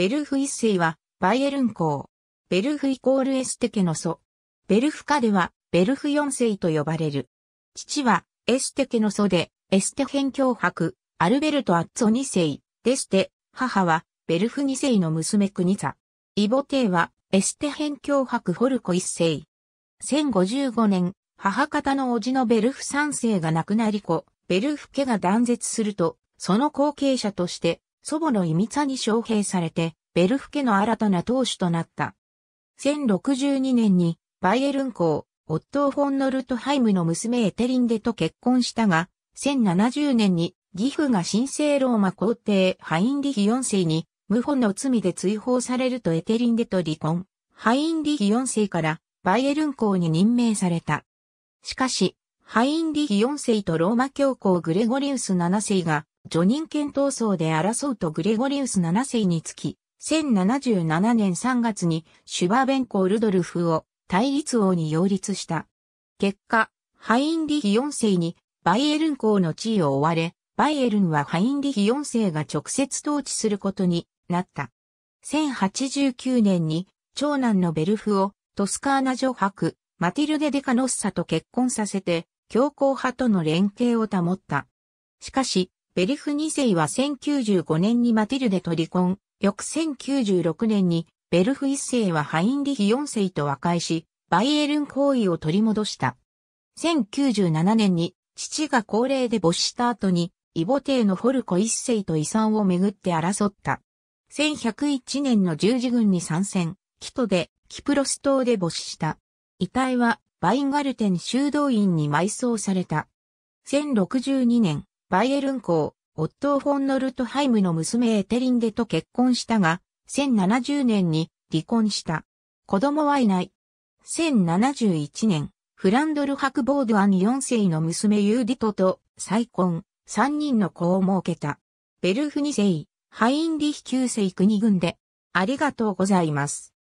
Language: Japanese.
ベルフ一世は、バイエルン公。ベルフイコールエステ家の祖。ベルフ家では、ベルフ四世と呼ばれる。父は、エステ家の祖で、エステ辺教伯、アルベルト・アッツォ二世、デステ、母は、ベルフ二世の娘クニザ。イボテイは、エステ辺境伯ホルコ一世。1055年、母方の叔父のベルフ三世が亡くなり子、ベルフ家が断絶すると、その後継者として、祖母のイミツァに招聘されて、ベルフ家の新たな当主となった。1062年に、バイエルン公、オットー・フォンノルトハイムの娘エテリンデと結婚したが、1070年に、義父が神聖ローマ皇帝ハインリヒ4世に、無本の罪で追放されるとエテリンデと離婚。ハインリヒ4世からバイエルン公に任命された。しかし、ハインリヒ4世とローマ教皇グレゴリウス7世がジョニン県闘争で争うとグレゴリウス7世につき、1077年3月にシュバーベンコ・ルドルフを対立王に擁立した。結果、ハインリヒ4世にバイエルン公の地位を追われ、バイエルンはハインリヒ4世が直接統治することになった。1089年に長男のベルフをトスカーナ女伯、マティルデ・デカノッサと結婚させて、強硬派との連携を保った。しかし、ベリフ2世は1095年にマティルデと離婚、翌1096年にベルフ1世はハインリヒ4世と和解し、バイエルン行為を取り戻した。1097年に父が高齢で没した後に、イボ帝のフォルコ1世と遺産をめぐって争った。1101年の十字軍に参戦、キトで、キプロス島で没した。遺体は、バインガルテン修道院に埋葬された。1062年、バイエルン公、オットー・フォン・ノルトハイムの娘エテリンデと結婚したが、1070年に離婚した。子供はいない。1071年、フランドル・ハクボードアン4世の娘ユーディトと再婚、3人の子を設けた。ベルフ2世、ハインリヒ9世国軍で、ありがとうございます。